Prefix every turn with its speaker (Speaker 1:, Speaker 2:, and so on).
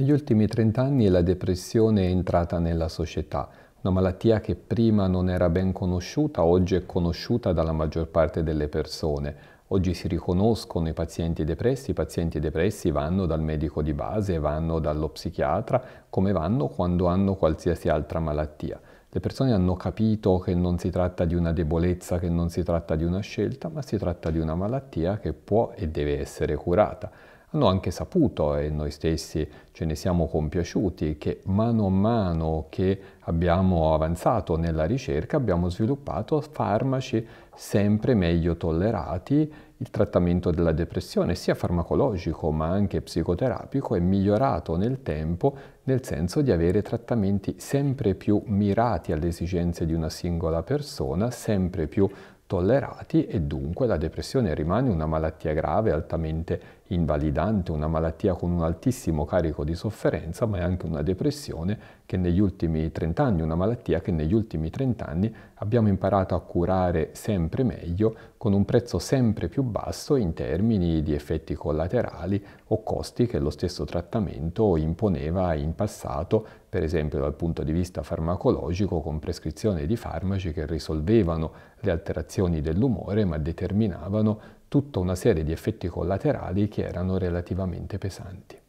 Speaker 1: Negli ultimi trent'anni la depressione è entrata nella società, una malattia che prima non era ben conosciuta, oggi è conosciuta dalla maggior parte delle persone. Oggi si riconoscono i pazienti depressi, i pazienti depressi vanno dal medico di base, vanno dallo psichiatra, come vanno quando hanno qualsiasi altra malattia. Le persone hanno capito che non si tratta di una debolezza, che non si tratta di una scelta, ma si tratta di una malattia che può e deve essere curata hanno anche saputo e noi stessi ce ne siamo compiaciuti che mano a mano che abbiamo avanzato nella ricerca abbiamo sviluppato farmaci sempre meglio tollerati il trattamento della depressione, sia farmacologico ma anche psicoterapico, è migliorato nel tempo nel senso di avere trattamenti sempre più mirati alle esigenze di una singola persona, sempre più tollerati e dunque la depressione rimane una malattia grave altamente invalidante, una malattia con un altissimo carico di sofferenza, ma è anche una depressione che negli ultimi 30 anni, una malattia che negli ultimi 30 anni abbiamo imparato a curare sempre meglio, con un prezzo sempre più basso in termini di effetti collaterali o costi che lo stesso trattamento imponeva in passato, per esempio dal punto di vista farmacologico, con prescrizione di farmaci che risolvevano le alterazioni dell'umore ma determinavano tutta una serie di effetti collaterali che erano relativamente pesanti.